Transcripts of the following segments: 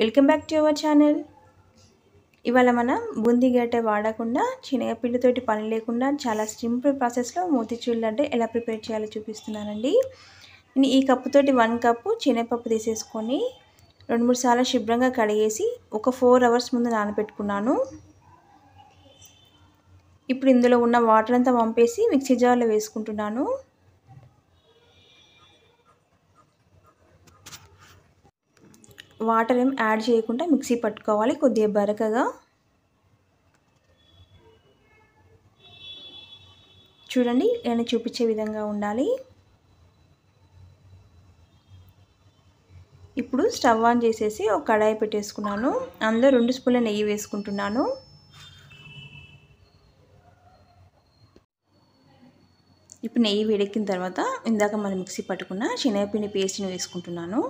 welcome back to our channel ఇవాళ మనం బూందీ గేటె వాడకుండా శనగపిండితోటి పని లేకుండా చాలా సింపుల్ ప్రాసెస్లో మోతీచూర్ అంటే ఎలా ప్రిపేర్ చేయాలో చూపిస్తున్నానండి నేను ఈ కప్పుతోటి వన్ కప్పు శనగపప్పు తీసేసుకొని రెండు మూడు సార్లు శుభ్రంగా కడిగేసి ఒక ఫోర్ అవర్స్ ముందు నానబెట్టుకున్నాను ఇప్పుడు ఇందులో ఉన్న వాటర్ అంతా పంపేసి మిక్సీ జార్లో వేసుకుంటున్నాను వాటర్ ఏం యాడ్ చేయకుండా మిక్సీ పట్టుకోవాలి కొద్దిగా బరకగా చూడండి నేను చూపించే విధంగా ఉండాలి ఇప్పుడు స్టవ్ ఆన్ చేసేసి ఒక కడాయి పెట్టేసుకున్నాను అందులో రెండు స్పూన్ల నెయ్యి వేసుకుంటున్నాను ఇప్పుడు నెయ్యి వేడెక్కిన తర్వాత ఇందాక మనం మిక్సీ పట్టుకున్న శనగపిండి పేస్ట్ని వేసుకుంటున్నాను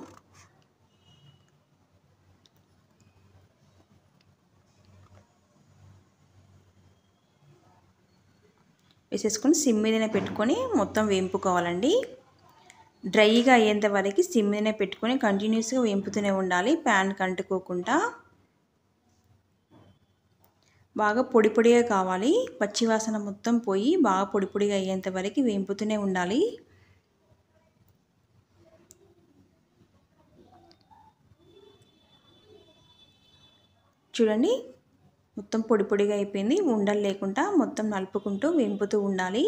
వేసేసుకొని సిమ్ మీదనే పెట్టుకొని మొత్తం వేంపుకోవాలండి డ్రైగా అయ్యేంత వరకు సిమ్ మీదనే పెట్టుకొని కంటిన్యూస్గా వేంపుతూనే ఉండాలి ప్యాన్ కంటుకోకుండా బాగా పొడి పొడిగా కావాలి పచ్చివాసన మొత్తం పోయి బాగా పొడి పొడిగా అయ్యేంత వరకు వేంపుతూనే ఉండాలి చూడండి మొత్తం పొడి పొడిగా అయిపోయింది ఉండలు లేకుండా మొత్తం నలుపుకుంటూ వెంపుతూ ఉండాలి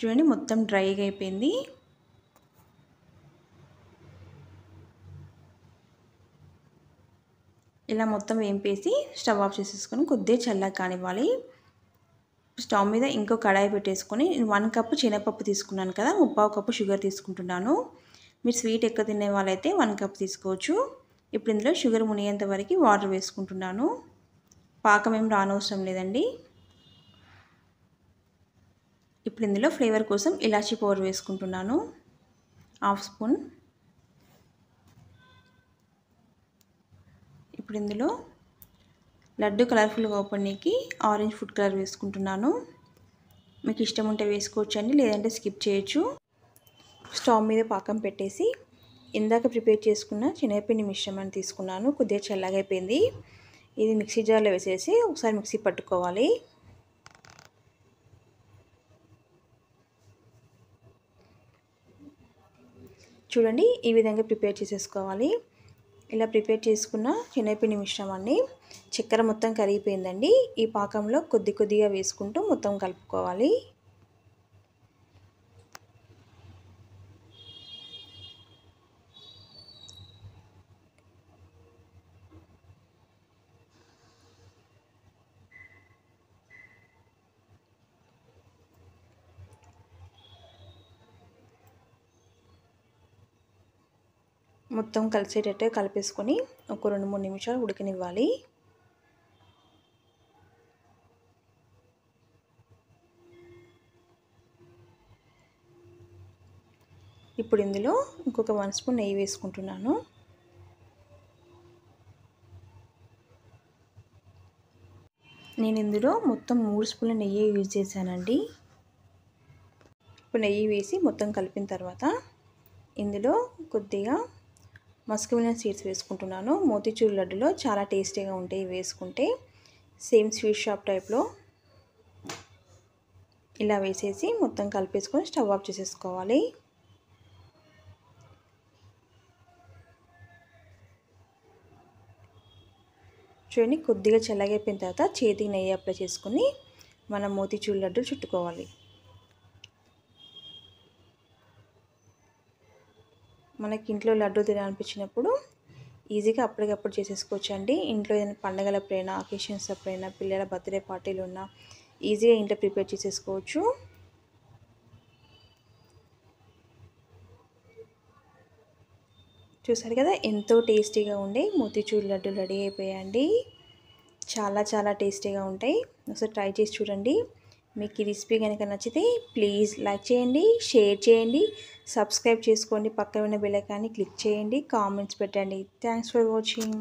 చూడండి మొత్తం డ్రైగా అయిపోయింది ఇలా మొత్తం వేంపేసి స్టవ్ ఆఫ్ చేసేసుకొని కొద్దిగా చల్లగా కానివ్వాలి స్టవ్ మీద ఇంకో కడాయి పెట్టేసుకొని వన్ కప్పు శనగపప్పు తీసుకున్నాను కదా ముప్పావు కప్పు షుగర్ తీసుకుంటున్నాను మీరు స్వీట్ ఎక్కువ తినే వాళ్ళైతే వన్ కప్ తీసుకోవచ్చు ఇప్పుడు ఇందులో షుగర్ మునిగేంత వరకు వాటర్ వేసుకుంటున్నాను పాకం ఏం రానవసరం లేదండి ఇప్పుడు ఇందులో ఫ్లేవర్ కోసం ఇలాచీ పౌడర్ వేసుకుంటున్నాను హాఫ్ స్పూన్ ఇప్పుడు ఇందులో లడ్డు కలర్ఫుల్గా ఓపెన్కి ఆరెంజ్ ఫుడ్ కలర్ వేసుకుంటున్నాను మీకు ఇష్టం ఉంటే వేసుకోవచ్చు అండి లేదంటే స్కిప్ చేయొచ్చు స్టవ్ మీద పాకం పెట్టేసి ఇందాక ప్రిపేర్ చేసుకున్న చిన్నపిండి మిశ్రమాన్ని తీసుకున్నాను కొద్దిగా చల్లగైపోయింది ఇది మిక్సీ జార్లో వేసేసి ఒకసారి మిక్సీ పట్టుకోవాలి చూడండి ఈ విధంగా ప్రిపేర్ చేసేసుకోవాలి ఇలా ప్రిపేర్ చేసుకున్న చిన్నపిండి మిశ్రమాన్ని చక్కెర మొత్తం కరిగిపోయిందండి ఈ పాకంలో కొద్ది కొద్దిగా వేసుకుంటూ మొత్తం కలుపుకోవాలి మొత్తం కలిసేటట్టు కలిపేసుకొని ఒక రెండు మూడు నిమిషాలు ఉడికనివ్వాలి ఇప్పుడు ఇందులో ఇంకొక వన్ స్పూన్ నెయ్యి వేసుకుంటున్నాను నేను ఇందులో మొత్తం మూడు స్పూన్ల నెయ్యి యూజ్ చేశానండి ఇప్పుడు నెయ్యి వేసి మొత్తం కలిపిన తర్వాత ఇందులో కొద్దిగా మస్కమిలియన్ సీడ్స్ వేసుకుంటున్నాను మోతిచూరు లడ్డులో చాలా టేస్టీగా ఉంటాయి వేసుకుంటే సేమ్ స్వీట్ షాప్ టైప్లో ఇలా వేసేసి మొత్తం కలిపేసుకొని స్టవ్ ఆఫ్ చేసేసుకోవాలి చూడండి కొద్దిగా చల్లగైపోయిన తర్వాత చేతికి నెయ్యి అప్లై చేసుకుని మనం మోతిచూరు లడ్డు చుట్టుకోవాలి మనకి ఇంట్లో లడ్డు తినాలనిపించినప్పుడు ఈజీగా అప్పటికప్పుడు చేసేసుకోవచ్చు అండి ఇంట్లో ఏదైనా పండగల ఎప్పుడైనా అకేషన్స్ అప్పుడైనా పిల్లల బర్త్డే పార్టీలు ఉన్నా ఈజీగా ఇంట్లో ప్రిపేర్ చేసేసుకోవచ్చు చూసారు కదా ఎంతో టేస్టీగా ఉండే మోతిచూర్ లడ్డు రెడీ అయిపోయాయండి చాలా చాలా టేస్టీగా ఉంటాయి ఒకసారి ట్రై చేసి చూడండి మీకు ఈ రెసిపీ కనుక నచ్చితే ప్లీజ్ లైక్ చేయండి షేర్ చేయండి సబ్స్క్రైబ్ చేసుకోండి పక్కన ఉన్న బెల్ ఐకాన్ని క్లిక్ చేయండి కామెంట్స్ పెట్టండి థ్యాంక్స్ ఫర్ వాచింగ్